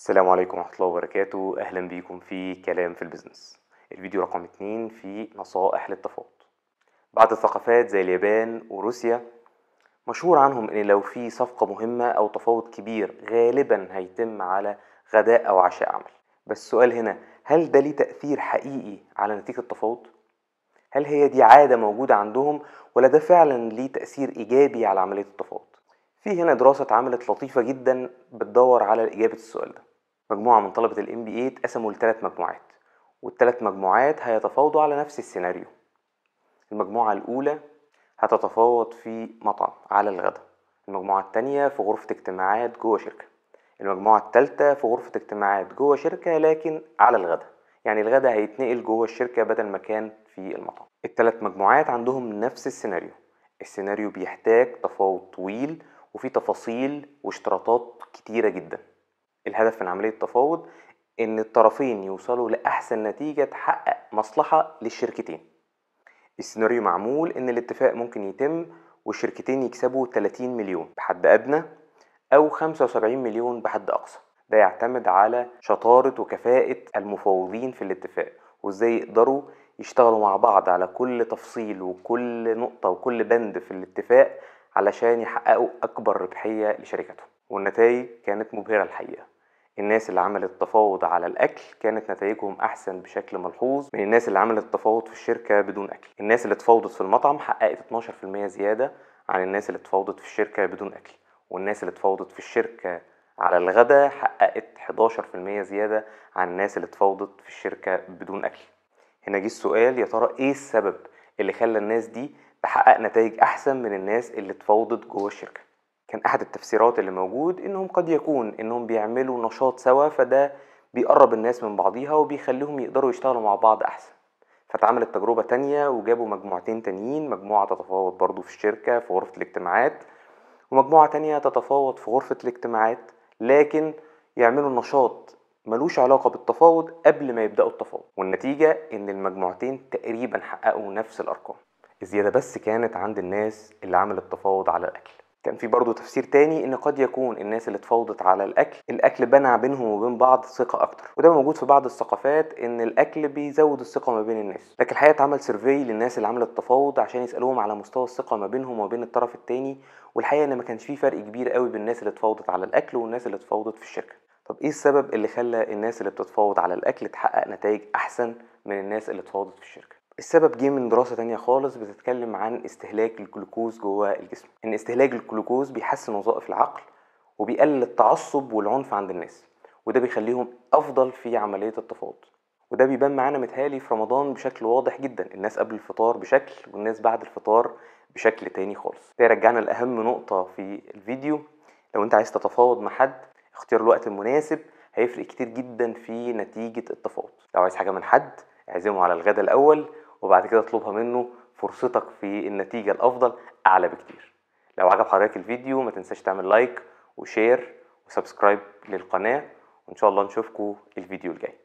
السلام عليكم ورحمة الله وبركاته أهلا بيكم في كلام في البيزنس الفيديو رقم 2 في نصائح للتفاوض بعض الثقافات زي اليابان وروسيا مشهور عنهم إن لو في صفقة مهمة أو تفاوض كبير غالبا هيتم على غداء أو عشاء عمل بس السؤال هنا هل ده ليه تأثير حقيقي على نتيجة التفاوض؟ هل هي دي عادة موجودة عندهم ولا ده فعلا ليه تأثير إيجابي على عملية التفاوض؟ في هنا دراسة اتعملت لطيفة جدا بتدور على إجابة السؤال ده مجموعة من طلبة الـ MBA اتقسموا لثلاث مجموعات والثلاث مجموعات هيتفاوضوا على نفس السيناريو المجموعة الأولى هتتفاوض في مطعم على الغدا المجموعة التانية في غرفة اجتماعات جوه شركة المجموعة التالتة في غرفة اجتماعات جوه شركة لكن على الغدا يعني الغدا هيتنقل جوه الشركة بدل ما كان في المطعم التلات مجموعات عندهم نفس السيناريو السيناريو بيحتاج تفاوض طويل وفيه تفاصيل واشتراطات كتيرة جدا الهدف من عملية التفاوض إن الطرفين يوصلوا لأحسن نتيجة تحقق مصلحة للشركتين السيناريو معمول إن الاتفاق ممكن يتم والشركتين يكسبوا 30 مليون بحد أدنى أو 75 مليون بحد أقصى ده يعتمد على شطارة وكفاءة المفاوضين في الاتفاق وإزاي يقدروا يشتغلوا مع بعض على كل تفصيل وكل نقطة وكل بند في الاتفاق علشان يحققوا أكبر ربحية لشركتهم والنتائج كانت مبهرة الحقيقة الناس اللي عملت تفاوض على الأكل كانت نتائجهم أحسن بشكل ملحوظ من الناس اللي عملت تفاوض في الشركة بدون أكل الناس اللي اتفاوضت في المطعم حققت 12% زيادة عن الناس اللي اتفاوضت في الشركة بدون أكل والناس اللي اتفاوضت في الشركة على الغداء حققت 11% زيادة عن الناس اللي اتفاوضت في الشركة بدون أكل هنا جه السؤال يا ترى إيه السبب اللي خلى الناس دي تحقق نتائج أحسن من الناس اللي اتفاوضت جوه الشركة كان احد التفسيرات اللي موجود انهم قد يكون انهم بيعملوا نشاط سوا فده بيقرب الناس من بعضيها وبيخليهم يقدروا يشتغلوا مع بعض احسن فتعملت تجربة تانية وجابوا مجموعتين تانيين مجموعة تتفاوض برضو في الشركة في غرفة الاجتماعات ومجموعة تانية تتفاوض في غرفة الاجتماعات لكن يعملوا نشاط ملوش علاقة بالتفاوض قبل ما يبدأوا التفاوض والنتيجة إن المجموعتين تقريبا حققوا نفس الأرقام الزيادة بس كانت عند الناس اللي عملت تفاوض على الأكل كان في برضه تفسير تاني ان قد يكون الناس اللي اتفاوضت على الاكل الاكل بنى بينهم وبين بعض ثقه اكتر وده موجود في بعض الثقافات ان الاكل بيزود الثقه ما بين الناس لكن الحقيقه اتعمل سيرفي للناس اللي عملت التفاوض عشان يسالوهم على مستوى الثقه ما بينهم وما بين الطرف التاني والحقيقه ان ما كانش في فرق كبير قوي بين الناس اللي اتفاوضت على الاكل والناس اللي اتفاوضت في الشركه طب ايه السبب اللي خلى الناس اللي بتتفاوض على الاكل تحقق نتائج احسن من الناس اللي اتفاوضت في الشركه السبب جه من دراسة تانية خالص بتتكلم عن استهلاك الجلوكوز جوه الجسم إن استهلاك الجلوكوز بيحسن وظائف العقل وبيقلل التعصب والعنف عند الناس وده بيخليهم أفضل في عملية التفاوض وده بيبان معانا متهالي في رمضان بشكل واضح جدا الناس قبل الفطار بشكل والناس بعد الفطار بشكل تاني خالص ده يرجعنا لأهم نقطة في الفيديو لو انت عايز تتفاوض مع حد اختيار الوقت المناسب هيفرق كتير جدا في نتيجة التفاوض لو عايز حاجة من حد اعزمه على الغدا الأول وبعد كده اطلبها منه فرصتك في النتيجة الأفضل أعلى بكتير لو عجب حضرتك الفيديو ما تنساش تعمل لايك وشير وسبسكرايب للقناة وإن شاء الله نشوفكم الفيديو الجاي